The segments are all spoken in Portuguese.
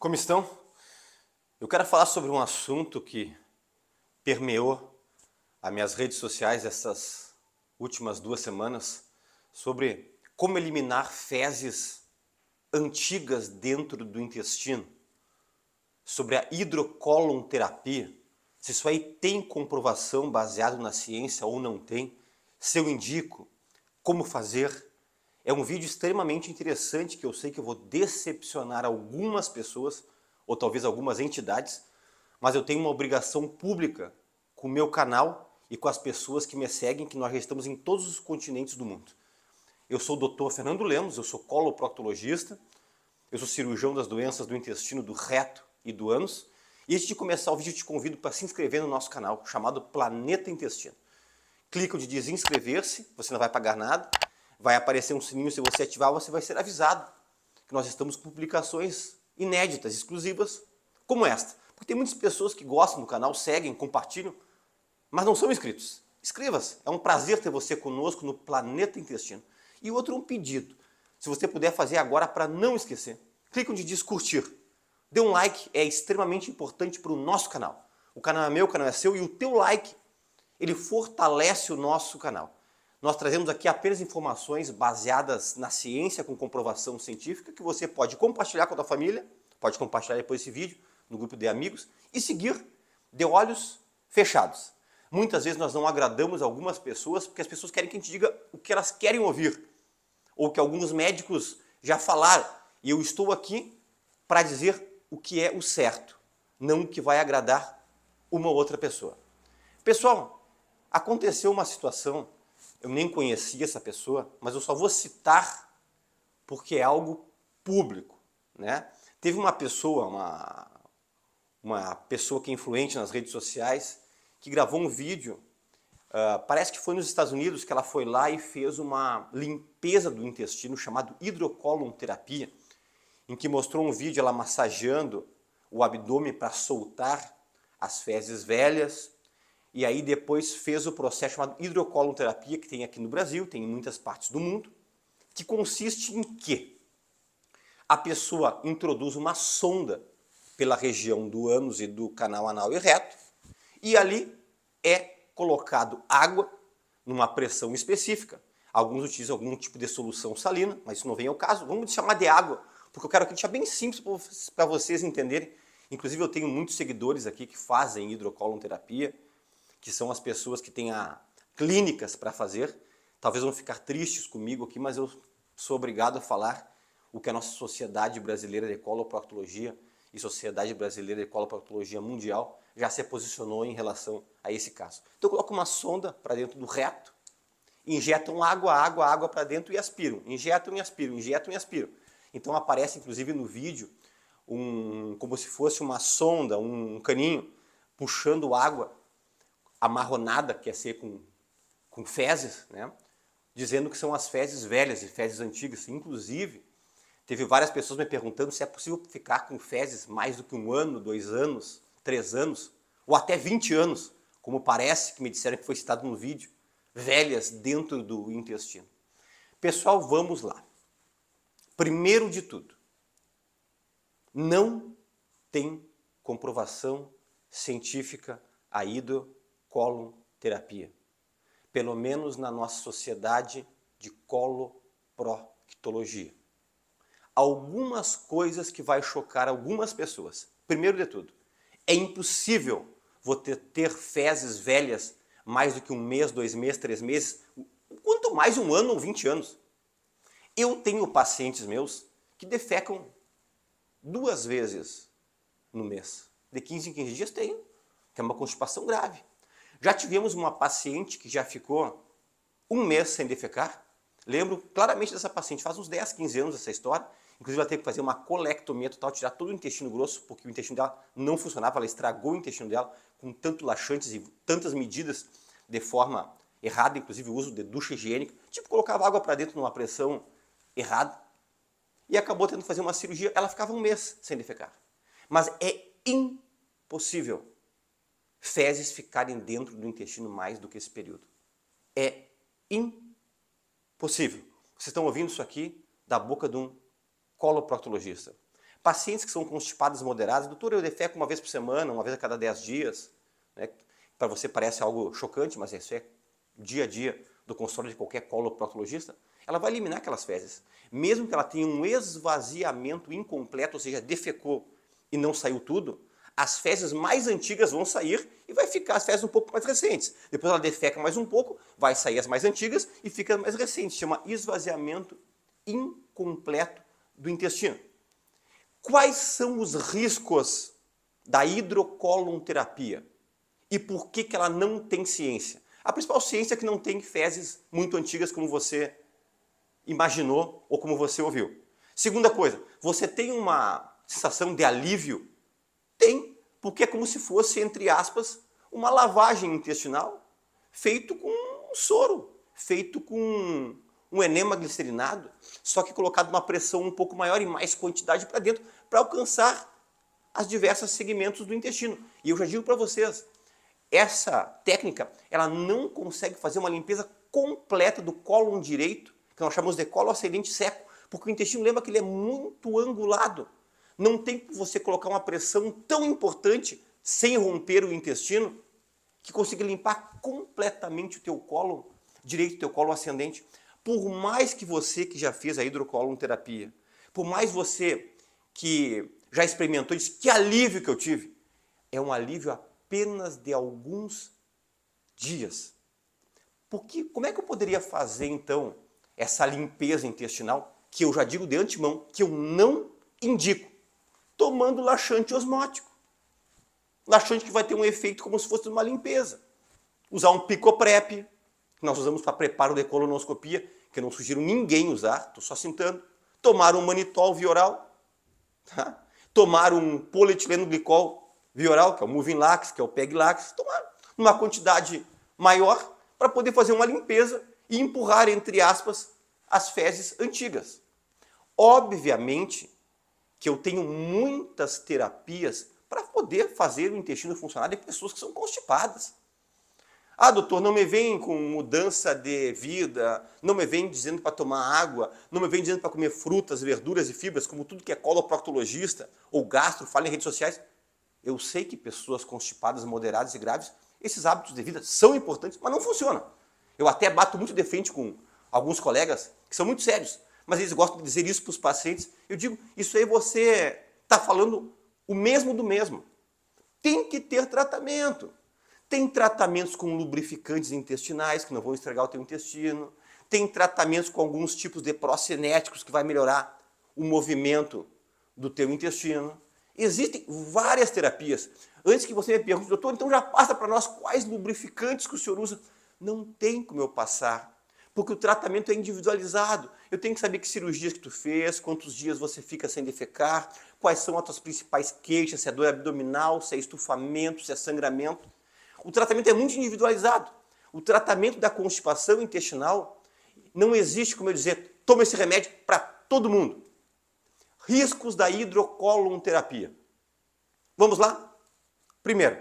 Como estão? Eu quero falar sobre um assunto que permeou as minhas redes sociais essas últimas duas semanas, sobre como eliminar fezes antigas dentro do intestino, sobre a hidrocolonterapia, se isso aí tem comprovação baseado na ciência ou não tem, se eu indico, como fazer, é um vídeo extremamente interessante que eu sei que eu vou decepcionar algumas pessoas, ou talvez algumas entidades, mas eu tenho uma obrigação pública com o meu canal e com as pessoas que me seguem, que nós já estamos em todos os continentes do mundo. Eu sou o Dr. Fernando Lemos, eu sou coloproctologista, eu sou cirurgião das doenças do intestino, do reto e do ânus. E antes de começar o vídeo, te convido para se inscrever no nosso canal, chamado Planeta Intestino. Clica onde diz inscrever-se, você não vai pagar nada. Vai aparecer um sininho, se você ativar, você vai ser avisado que nós estamos com publicações inéditas, exclusivas, como esta. Porque tem muitas pessoas que gostam do canal, seguem, compartilham, mas não são inscritos. Inscreva-se, é um prazer ter você conosco no Planeta Intestino. E outro um pedido, se você puder fazer agora para não esquecer. Clique onde diz curtir. Dê um like, é extremamente importante para o nosso canal. O canal é meu, o canal é seu e o teu like, ele fortalece o nosso canal. Nós trazemos aqui apenas informações baseadas na ciência com comprovação científica que você pode compartilhar com a sua família, pode compartilhar depois esse vídeo no grupo de amigos e seguir de olhos fechados. Muitas vezes nós não agradamos algumas pessoas porque as pessoas querem que a gente diga o que elas querem ouvir ou que alguns médicos já falaram. E eu estou aqui para dizer o que é o certo, não o que vai agradar uma outra pessoa. Pessoal, aconteceu uma situação eu nem conhecia essa pessoa, mas eu só vou citar porque é algo público, né? Teve uma pessoa, uma, uma pessoa que é influente nas redes sociais, que gravou um vídeo, uh, parece que foi nos Estados Unidos que ela foi lá e fez uma limpeza do intestino chamado hidrocolonterapia, em que mostrou um vídeo ela massageando o abdômen para soltar as fezes velhas, e aí depois fez o processo chamado hidrocolonterapia, que tem aqui no Brasil, tem em muitas partes do mundo, que consiste em que a pessoa introduz uma sonda pela região do ânus e do canal anal e reto, e ali é colocado água numa pressão específica. Alguns utilizam algum tipo de solução salina, mas isso não vem ao caso. Vamos chamar de água, porque eu quero que deixar bem simples para vocês entenderem. Inclusive, eu tenho muitos seguidores aqui que fazem hidrocolonterapia, que são as pessoas que têm a, ah, clínicas para fazer, talvez vão ficar tristes comigo aqui, mas eu sou obrigado a falar o que a nossa Sociedade Brasileira de Coloproctologia e Sociedade Brasileira de Coloproctologia Mundial já se posicionou em relação a esse caso. Então coloca uma sonda para dentro do reto, injetam água, água, água para dentro e aspiram, injetam e aspiram, injetam e aspiram. Então aparece inclusive no vídeo um, como se fosse uma sonda, um caninho puxando água amarronada, que é ser com, com fezes, né? dizendo que são as fezes velhas e fezes antigas. Inclusive, teve várias pessoas me perguntando se é possível ficar com fezes mais do que um ano, dois anos, três anos, ou até 20 anos, como parece que me disseram que foi citado no vídeo, velhas dentro do intestino. Pessoal, vamos lá. Primeiro de tudo, não tem comprovação científica aí do colonterapia, pelo menos na nossa sociedade de coloproctologia. Algumas coisas que vai chocar algumas pessoas. Primeiro de tudo, é impossível você ter fezes velhas mais do que um mês, dois meses, três meses, quanto mais um ano ou vinte anos. Eu tenho pacientes meus que defecam duas vezes no mês. De 15 em 15 dias tenho, que é uma constipação grave. Já tivemos uma paciente que já ficou um mês sem defecar. Lembro claramente dessa paciente, faz uns 10, 15 anos essa história. Inclusive, ela teve que fazer uma colectomia total, tirar todo o intestino grosso, porque o intestino dela não funcionava, ela estragou o intestino dela com tanto laxantes e tantas medidas de forma errada, inclusive o uso de ducha higiênica, tipo colocava água para dentro numa pressão errada, e acabou tendo que fazer uma cirurgia. Ela ficava um mês sem defecar. Mas é impossível fezes ficarem dentro do intestino mais do que esse período. É impossível. Vocês estão ouvindo isso aqui da boca de um coloproctologista. Pacientes que são constipados moderados, doutor, eu defeco uma vez por semana, uma vez a cada 10 dias. Né? Para você parece algo chocante, mas isso é dia a dia do consultório de qualquer coloproctologista. Ela vai eliminar aquelas fezes. Mesmo que ela tenha um esvaziamento incompleto, ou seja, defecou e não saiu tudo, as fezes mais antigas vão sair e vai ficar as fezes um pouco mais recentes. Depois ela defeca mais um pouco, vai sair as mais antigas e fica as mais recentes. Chama esvaziamento incompleto do intestino. Quais são os riscos da hidrocolonterapia e por que, que ela não tem ciência? A principal ciência é que não tem fezes muito antigas como você imaginou ou como você ouviu. Segunda coisa, você tem uma sensação de alívio? Tem porque é como se fosse, entre aspas, uma lavagem intestinal feito com um soro, feito com um enema glicerinado, só que colocado uma pressão um pouco maior e mais quantidade para dentro para alcançar as diversas segmentos do intestino. E eu já digo para vocês, essa técnica, ela não consegue fazer uma limpeza completa do cólon direito, que nós chamamos de colo ascendente seco, porque o intestino lembra que ele é muito angulado não tem como você colocar uma pressão tão importante sem romper o intestino que consiga limpar completamente o teu cólon direito, teu colo ascendente. Por mais que você que já fez a hidrocolonterapia, por mais você que já experimentou isso, que alívio que eu tive, é um alívio apenas de alguns dias. Porque como é que eu poderia fazer então essa limpeza intestinal que eu já digo de antemão que eu não indico? tomando laxante osmótico. Laxante que vai ter um efeito como se fosse uma limpeza. Usar um picoprep, que nós usamos para preparo de colonoscopia, que eu não sugiro ninguém usar, estou só sentando. Tomar um manitol vioral, tá? tomar um polietileno glicol vioral, que é o Lax que é o Peglax, tomar numa quantidade maior para poder fazer uma limpeza e empurrar, entre aspas, as fezes antigas. Obviamente que eu tenho muitas terapias para poder fazer o intestino funcionar de pessoas que são constipadas. Ah, doutor, não me vem com mudança de vida, não me vem dizendo para tomar água, não me vem dizendo para comer frutas, verduras e fibras, como tudo que é coloproctologista ou gastro fala em redes sociais. Eu sei que pessoas constipadas, moderadas e graves, esses hábitos de vida são importantes, mas não funcionam. Eu até bato muito de frente com alguns colegas que são muito sérios mas eles gostam de dizer isso para os pacientes. Eu digo, isso aí você está falando o mesmo do mesmo. Tem que ter tratamento. Tem tratamentos com lubrificantes intestinais que não vão estragar o teu intestino. Tem tratamentos com alguns tipos de procinéticos que vai melhorar o movimento do teu intestino. Existem várias terapias. Antes que você me pergunte, doutor, então já passa para nós quais lubrificantes que o senhor usa. Não tem como eu passar porque o tratamento é individualizado. Eu tenho que saber que cirurgias que tu fez, quantos dias você fica sem defecar, quais são as tuas principais queixas, se é dor abdominal, se é estufamento, se é sangramento. O tratamento é muito individualizado. O tratamento da constipação intestinal não existe, como eu dizer, toma esse remédio para todo mundo. Riscos da hidrocolonterapia. Vamos lá? Primeiro,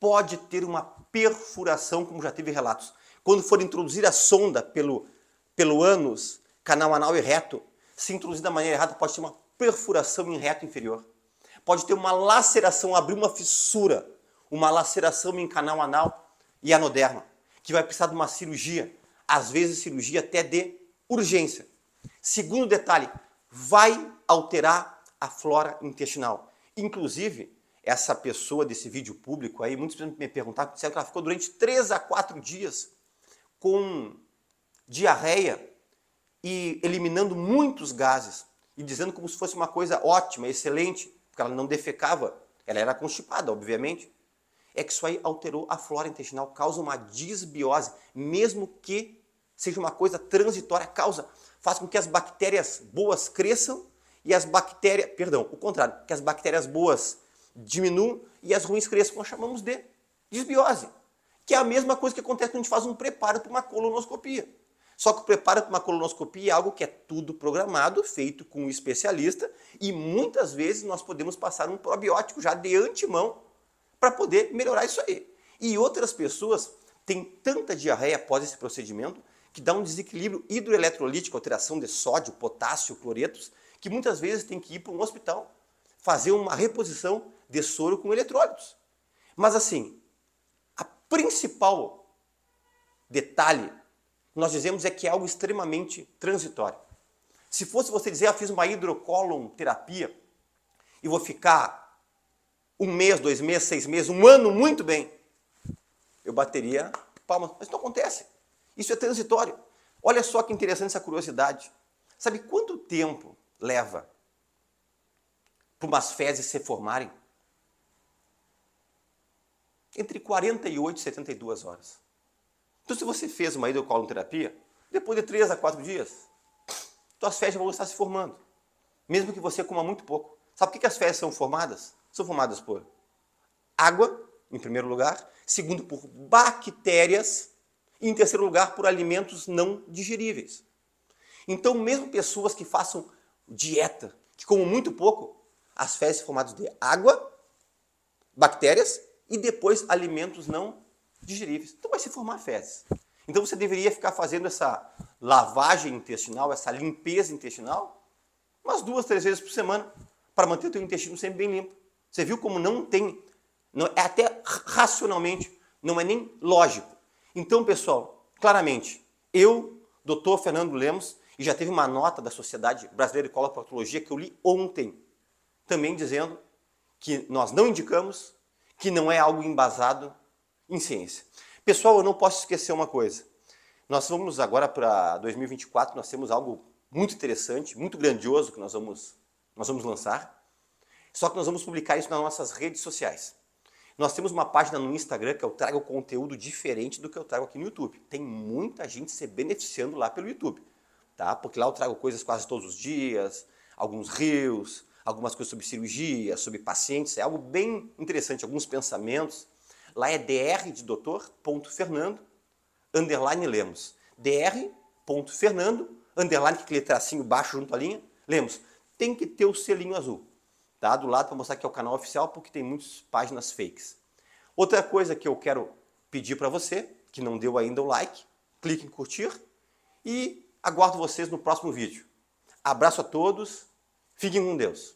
pode ter uma perfuração, como já teve relatos quando for introduzir a sonda pelo, pelo ânus, canal anal e reto, se introduzir da maneira errada, pode ter uma perfuração em reto inferior. Pode ter uma laceração, abrir uma fissura, uma laceração em canal anal e anoderma, que vai precisar de uma cirurgia, às vezes cirurgia até de urgência. Segundo detalhe, vai alterar a flora intestinal. Inclusive, essa pessoa desse vídeo público aí, muitos me perguntaram, disseram que ela ficou durante 3 a 4 dias com diarreia e eliminando muitos gases e dizendo como se fosse uma coisa ótima, excelente, porque ela não defecava, ela era constipada, obviamente. É que isso aí alterou a flora intestinal, causa uma disbiose, mesmo que seja uma coisa transitória, causa, faz com que as bactérias boas cresçam e as bactérias, perdão, o contrário, que as bactérias boas diminuam e as ruins cresçam, nós chamamos de disbiose que é a mesma coisa que acontece quando a gente faz um preparo para uma colonoscopia. Só que o preparo para uma colonoscopia é algo que é tudo programado, feito com um especialista, e muitas vezes nós podemos passar um probiótico já de antemão para poder melhorar isso aí. E outras pessoas têm tanta diarreia após esse procedimento que dá um desequilíbrio hidroeletrolítico, alteração de sódio, potássio, cloretos, que muitas vezes tem que ir para um hospital fazer uma reposição de soro com eletrólitos. Mas assim, principal detalhe que nós dizemos é que é algo extremamente transitório. Se fosse você dizer, ah, fiz uma hidrocolon terapia e vou ficar um mês, dois meses, seis meses, um ano muito bem, eu bateria palmas. Mas não acontece. Isso é transitório. Olha só que interessante essa curiosidade. Sabe quanto tempo leva para umas fezes se formarem? entre 48 e 72 horas. Então, se você fez uma hidrocolonterapia, depois de 3 a 4 dias, suas fezes vão estar se formando, mesmo que você coma muito pouco. Sabe por que as fezes são formadas? São formadas por água, em primeiro lugar, segundo, por bactérias, e em terceiro lugar, por alimentos não digeríveis. Então, mesmo pessoas que façam dieta, que comam muito pouco, as fezes são formadas de água, bactérias e depois alimentos não digeríveis. Então vai se formar fezes. Então você deveria ficar fazendo essa lavagem intestinal, essa limpeza intestinal, umas duas, três vezes por semana, para manter o teu intestino sempre bem limpo. Você viu como não tem, não, é até racionalmente, não é nem lógico. Então, pessoal, claramente, eu, doutor Fernando Lemos, e já teve uma nota da Sociedade Brasileira de Colopatologia que eu li ontem, também dizendo que nós não indicamos que não é algo embasado em ciência. Pessoal, eu não posso esquecer uma coisa. Nós vamos agora para 2024, nós temos algo muito interessante, muito grandioso que nós vamos, nós vamos lançar. Só que nós vamos publicar isso nas nossas redes sociais. Nós temos uma página no Instagram que eu trago conteúdo diferente do que eu trago aqui no YouTube. Tem muita gente se beneficiando lá pelo YouTube, tá? Porque lá eu trago coisas quase todos os dias, alguns rios, algumas coisas sobre cirurgia, sobre pacientes, é algo bem interessante, alguns pensamentos. Lá é dr de doutor, ponto Fernando, underline Lemos. dr, ponto Fernando, underline, que aquele tracinho baixo junto à linha, Lemos. Tem que ter o selinho azul, tá? Do lado para mostrar que é o canal oficial, porque tem muitas páginas fakes. Outra coisa que eu quero pedir para você, que não deu ainda o like, clique em curtir e aguardo vocês no próximo vídeo. Abraço a todos, fiquem com Deus.